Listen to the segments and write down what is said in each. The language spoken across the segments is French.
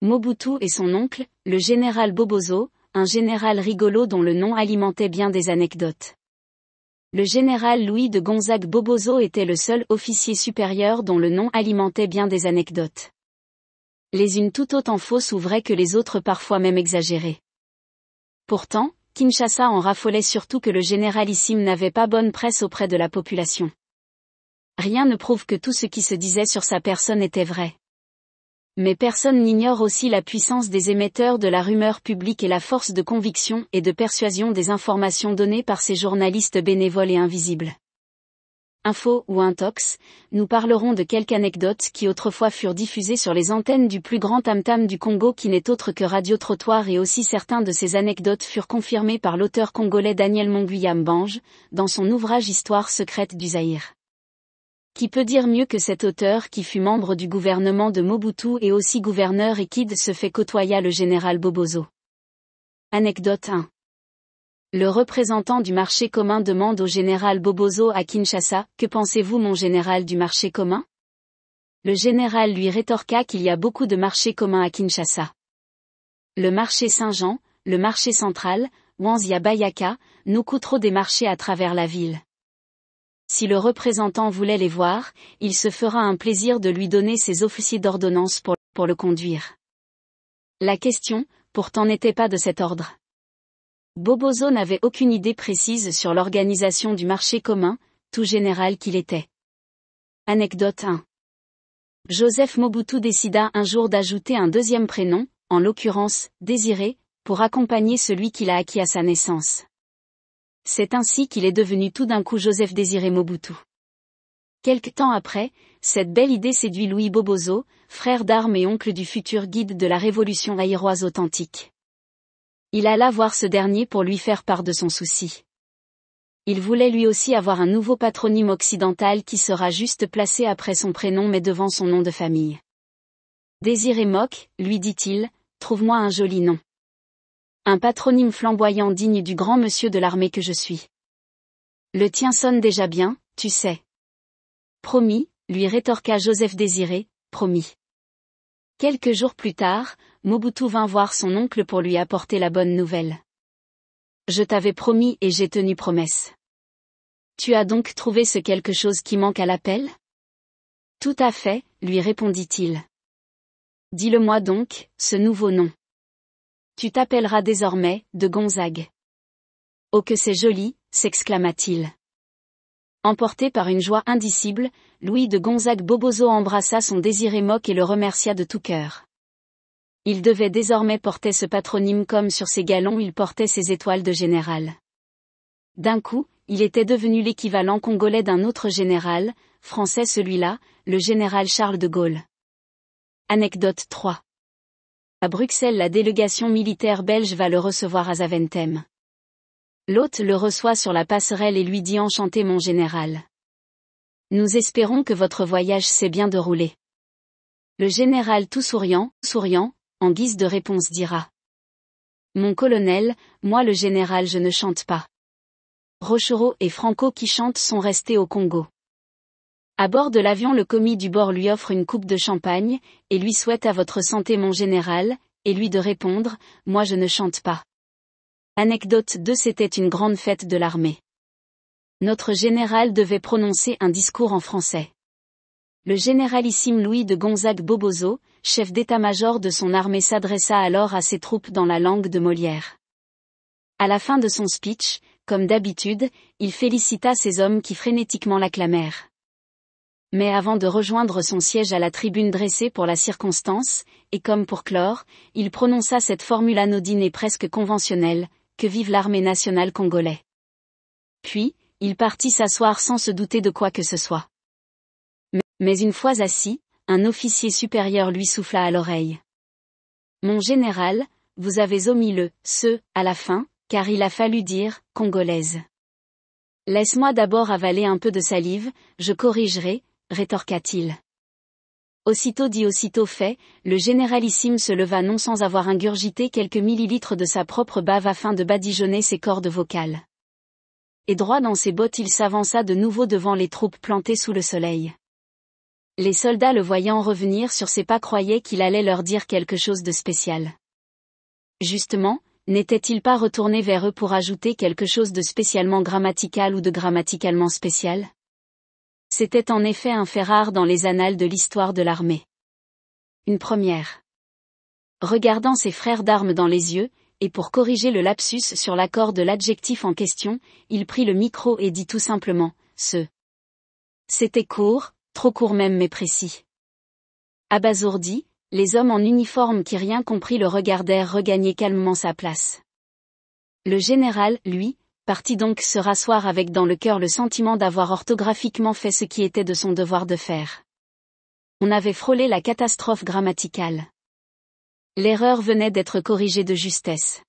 Mobutu et son oncle, le général Bobozo, un général rigolo dont le nom alimentait bien des anecdotes. Le général Louis de Gonzague Bobozo était le seul officier supérieur dont le nom alimentait bien des anecdotes. Les unes tout autant fausses ou vraies que les autres parfois même exagérées. Pourtant, Kinshasa en raffolait surtout que le généralissime n'avait pas bonne presse auprès de la population. Rien ne prouve que tout ce qui se disait sur sa personne était vrai mais personne n'ignore aussi la puissance des émetteurs de la rumeur publique et la force de conviction et de persuasion des informations données par ces journalistes bénévoles et invisibles. Info ou intox, nous parlerons de quelques anecdotes qui autrefois furent diffusées sur les antennes du plus grand tam-tam du Congo qui n'est autre que Radio Trottoir et aussi certains de ces anecdotes furent confirmées par l'auteur congolais Daniel Monguyam Bange, dans son ouvrage Histoire secrète du Zaïre. Qui peut dire mieux que cet auteur qui fut membre du gouvernement de Mobutu et aussi gouverneur et qui de se fait côtoya le général Bobozo. Anecdote 1. Le représentant du marché commun demande au général Bobozo à Kinshasa, Que pensez-vous mon général du marché commun Le général lui rétorqua qu'il y a beaucoup de marchés communs à Kinshasa. Le marché Saint-Jean, le marché central, Wanzia Bayaka, nous coûteront des marchés à travers la ville. Si le représentant voulait les voir, il se fera un plaisir de lui donner ses officiers d'ordonnance pour, le conduire. La question, pourtant n'était pas de cet ordre. Bobozo n'avait aucune idée précise sur l'organisation du marché commun, tout général qu'il était. Anecdote 1. Joseph Mobutu décida un jour d'ajouter un deuxième prénom, en l'occurrence, Désiré, pour accompagner celui qu'il a acquis à sa naissance. C'est ainsi qu'il est devenu tout d'un coup Joseph Désiré Mobutu. Quelque temps après, cette belle idée séduit Louis Bobozo, frère d'armes et oncle du futur guide de la révolution aïroise authentique. Il alla voir ce dernier pour lui faire part de son souci. Il voulait lui aussi avoir un nouveau patronyme occidental qui sera juste placé après son prénom mais devant son nom de famille. Désiré Mock, lui dit-il, trouve-moi un joli nom. Un patronyme flamboyant digne du grand monsieur de l'armée que je suis. Le tien sonne déjà bien, tu sais. Promis, lui rétorqua Joseph Désiré, promis. Quelques jours plus tard, Mobutu vint voir son oncle pour lui apporter la bonne nouvelle. Je t'avais promis et j'ai tenu promesse. Tu as donc trouvé ce quelque chose qui manque à l'appel Tout à fait, lui répondit-il. Dis-le-moi donc, ce nouveau nom. Tu t'appelleras désormais, de Gonzague. Oh que c'est joli, s'exclama-t-il. Emporté par une joie indicible, Louis de Gonzague Bobozo embrassa son désiré moque et le remercia de tout cœur. Il devait désormais porter ce patronyme comme sur ses galons il portait ses étoiles de général. D'un coup, il était devenu l'équivalent congolais d'un autre général, français celui-là, le général Charles de Gaulle. Anecdote 3. À Bruxelles la délégation militaire belge va le recevoir à Zaventem. L'hôte le reçoit sur la passerelle et lui dit Enchanté mon général. Nous espérons que votre voyage s'est bien déroulé. Le général tout souriant, souriant, en guise de réponse dira. Mon colonel, moi le général je ne chante pas. Rochereau et Franco qui chantent sont restés au Congo. À bord de l'avion le commis du bord lui offre une coupe de champagne, et lui souhaite à votre santé mon général, et lui de répondre, moi je ne chante pas. Anecdote 2 C'était une grande fête de l'armée. Notre général devait prononcer un discours en français. Le généralissime Louis de Gonzague Bobozo, chef d'état-major de son armée s'adressa alors à ses troupes dans la langue de Molière. À la fin de son speech, comme d'habitude, il félicita ses hommes qui frénétiquement l'acclamèrent mais avant de rejoindre son siège à la tribune dressée pour la circonstance, et comme pour clore, il prononça cette formule anodine et presque conventionnelle, que vive l'armée nationale congolais. Puis, il partit s'asseoir sans se douter de quoi que ce soit. Mais une fois assis, un officier supérieur lui souffla à l'oreille. Mon général, vous avez omis le ce à la fin, car il a fallu dire congolaise. Laisse-moi d'abord avaler un peu de salive, je corrigerai, rétorqua-t-il. Aussitôt dit aussitôt fait, le généralissime se leva non sans avoir ingurgité quelques millilitres de sa propre bave afin de badigeonner ses cordes vocales. Et droit dans ses bottes il s'avança de nouveau devant les troupes plantées sous le soleil. Les soldats le voyant revenir sur ses pas croyaient qu'il allait leur dire quelque chose de spécial. Justement, n'était-il pas retourné vers eux pour ajouter quelque chose de spécialement grammatical ou de grammaticalement spécial c'était en effet un fait rare dans les annales de l'histoire de l'armée. Une première. Regardant ses frères d'armes dans les yeux, et pour corriger le lapsus sur l'accord de l'adjectif en question, il prit le micro et dit tout simplement, ce. C'était court, trop court même mais précis. Abasourdi, les hommes en uniforme qui rien compris le regardèrent regagner calmement sa place. Le général, lui, partit donc se rasseoir avec dans le cœur le sentiment d'avoir orthographiquement fait ce qui était de son devoir de faire. On avait frôlé la catastrophe grammaticale. L'erreur venait d'être corrigée de justesse.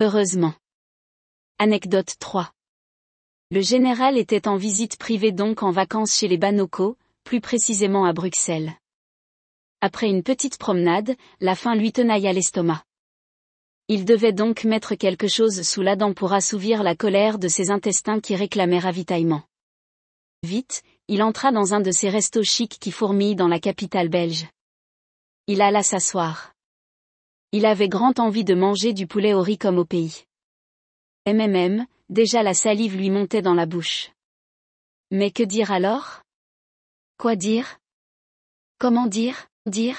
Heureusement. Anecdote 3. Le général était en visite privée donc en vacances chez les Banoco, plus précisément à Bruxelles. Après une petite promenade, la faim lui à l'estomac. Il devait donc mettre quelque chose sous la dent pour assouvir la colère de ses intestins qui réclamaient ravitaillement. Vite, il entra dans un de ces restos chics qui fourmillent dans la capitale belge. Il alla s'asseoir. Il avait grande envie de manger du poulet au riz comme au pays. MMM, déjà la salive lui montait dans la bouche. Mais que dire alors Quoi dire Comment dire Dire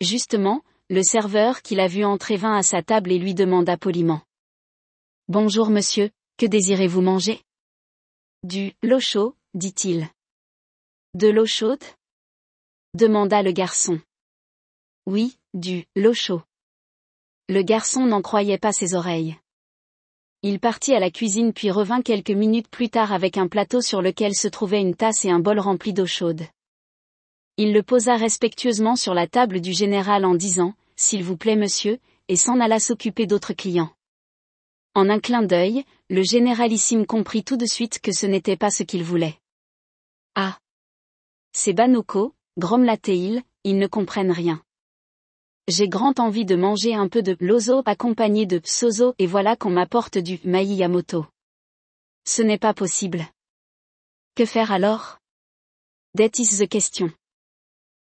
Justement, le serveur qui l'a vu entrer vint à sa table et lui demanda poliment. Bonjour monsieur, que désirez-vous manger Du l'eau chaude, dit-il. De l'eau chaude demanda le garçon. Oui, du l'eau chaude. Le garçon n'en croyait pas ses oreilles. Il partit à la cuisine puis revint quelques minutes plus tard avec un plateau sur lequel se trouvait une tasse et un bol rempli d'eau chaude. Il le posa respectueusement sur la table du général en disant, S'il vous plaît monsieur, et s'en alla s'occuper d'autres clients. En un clin d'œil, le généralissime comprit tout de suite que ce n'était pas ce qu'il voulait. Ah C'est Banoko, grommela-t-il, ils ne comprennent rien. J'ai grande envie de manger un peu de lozo accompagné de sozo » et voilà qu'on m'apporte du maïyamoto ». Ce n'est pas possible. Que faire alors? That is the question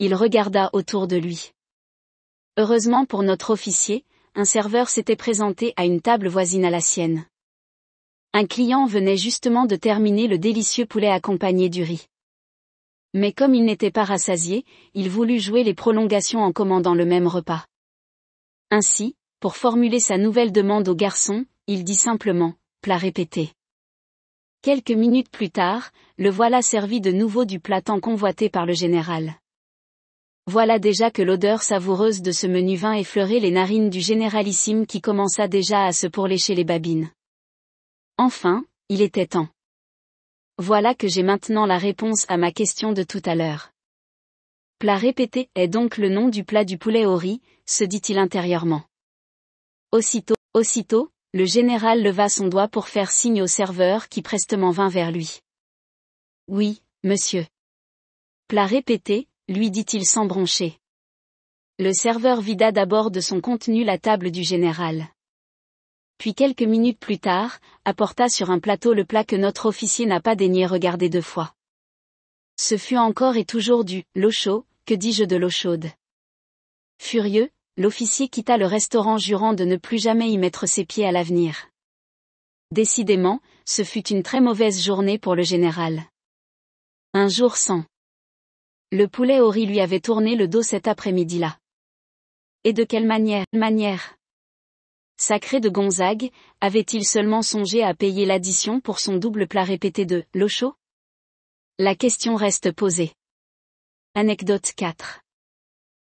il regarda autour de lui. Heureusement pour notre officier, un serveur s'était présenté à une table voisine à la sienne. Un client venait justement de terminer le délicieux poulet accompagné du riz. Mais comme il n'était pas rassasié, il voulut jouer les prolongations en commandant le même repas. Ainsi, pour formuler sa nouvelle demande au garçon, il dit simplement, plat répété. Quelques minutes plus tard, le voilà servi de nouveau du plat tant convoité par le général voilà déjà que l'odeur savoureuse de ce menu vin effleurait les narines du généralissime qui commença déjà à se pourlécher les babines. Enfin, il était temps. Voilà que j'ai maintenant la réponse à ma question de tout à l'heure. Plat répété est donc le nom du plat du poulet au riz, se dit-il intérieurement. Aussitôt, aussitôt, le général leva son doigt pour faire signe au serveur qui prestement vint vers lui. Oui, monsieur. Plat répété, lui dit-il sans broncher. Le serveur vida d'abord de son contenu la table du général. Puis quelques minutes plus tard, apporta sur un plateau le plat que notre officier n'a pas daigné regarder deux fois. Ce fut encore et toujours du l'eau chaude, que dis-je de l'eau chaude. Furieux, l'officier quitta le restaurant jurant de ne plus jamais y mettre ses pieds à l'avenir. Décidément, ce fut une très mauvaise journée pour le général. Un jour sans. Le poulet riz lui avait tourné le dos cet après-midi-là. Et de quelle manière, manière Sacré de Gonzague, avait-il seulement songé à payer l'addition pour son double plat répété de « l'eau chaud » La question reste posée. Anecdote 4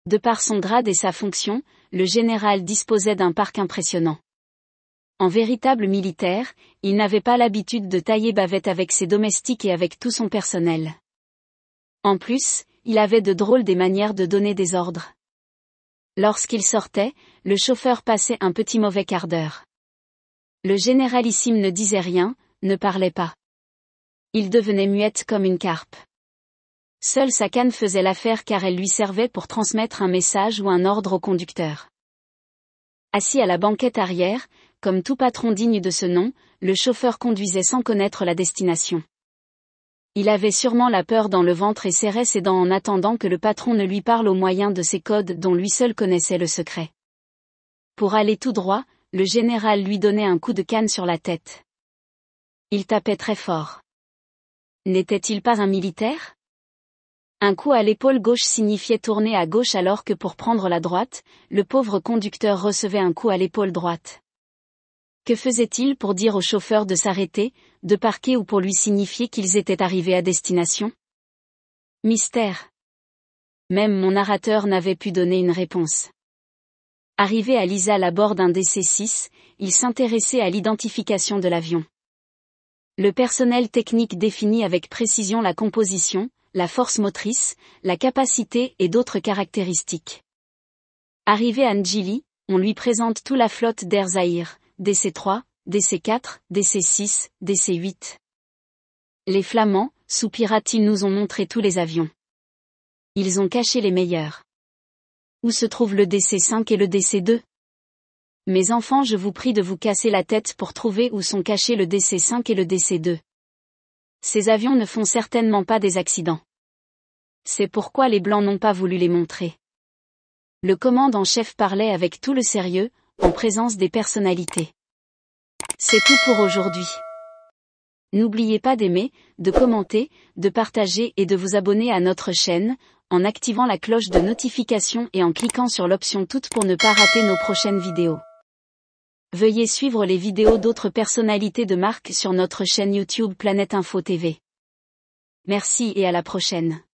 De par son grade et sa fonction, le général disposait d'un parc impressionnant. En véritable militaire, il n'avait pas l'habitude de tailler bavette avec ses domestiques et avec tout son personnel. En plus, il avait de drôles des manières de donner des ordres. Lorsqu'il sortait, le chauffeur passait un petit mauvais quart d'heure. Le généralissime ne disait rien, ne parlait pas. Il devenait muette comme une carpe. Seule sa canne faisait l'affaire car elle lui servait pour transmettre un message ou un ordre au conducteur. Assis à la banquette arrière, comme tout patron digne de ce nom, le chauffeur conduisait sans connaître la destination. Il avait sûrement la peur dans le ventre et serrait ses dents en attendant que le patron ne lui parle au moyen de ses codes dont lui seul connaissait le secret. Pour aller tout droit, le général lui donnait un coup de canne sur la tête. Il tapait très fort. N'était-il pas un militaire Un coup à l'épaule gauche signifiait tourner à gauche alors que pour prendre la droite, le pauvre conducteur recevait un coup à l'épaule droite. Que faisait-il pour dire au chauffeur de s'arrêter, de parquer ou pour lui signifier qu'ils étaient arrivés à destination Mystère. Même mon narrateur n'avait pu donner une réponse. Arrivé à Lisa à bord d'un DC-6, il s'intéressait à l'identification de l'avion. Le personnel technique définit avec précision la composition, la force motrice, la capacité et d'autres caractéristiques. Arrivé à Ndjili, on lui présente toute la flotte d'Air DC3, DC4, DC6, DC8. Les Flamands, soupira t nous ont montré tous les avions. Ils ont caché les meilleurs. Où se trouvent le DC5 et le DC2 Mes enfants, je vous prie de vous casser la tête pour trouver où sont cachés le DC5 et le DC2. Ces avions ne font certainement pas des accidents. C'est pourquoi les Blancs n'ont pas voulu les montrer. Le commandant en chef parlait avec tout le sérieux, en présence des personnalités. C'est tout pour aujourd'hui. N'oubliez pas d'aimer, de commenter, de partager et de vous abonner à notre chaîne, en activant la cloche de notification et en cliquant sur l'option toute pour ne pas rater nos prochaines vidéos. Veuillez suivre les vidéos d'autres personnalités de marque sur notre chaîne YouTube Planète Info TV. Merci et à la prochaine.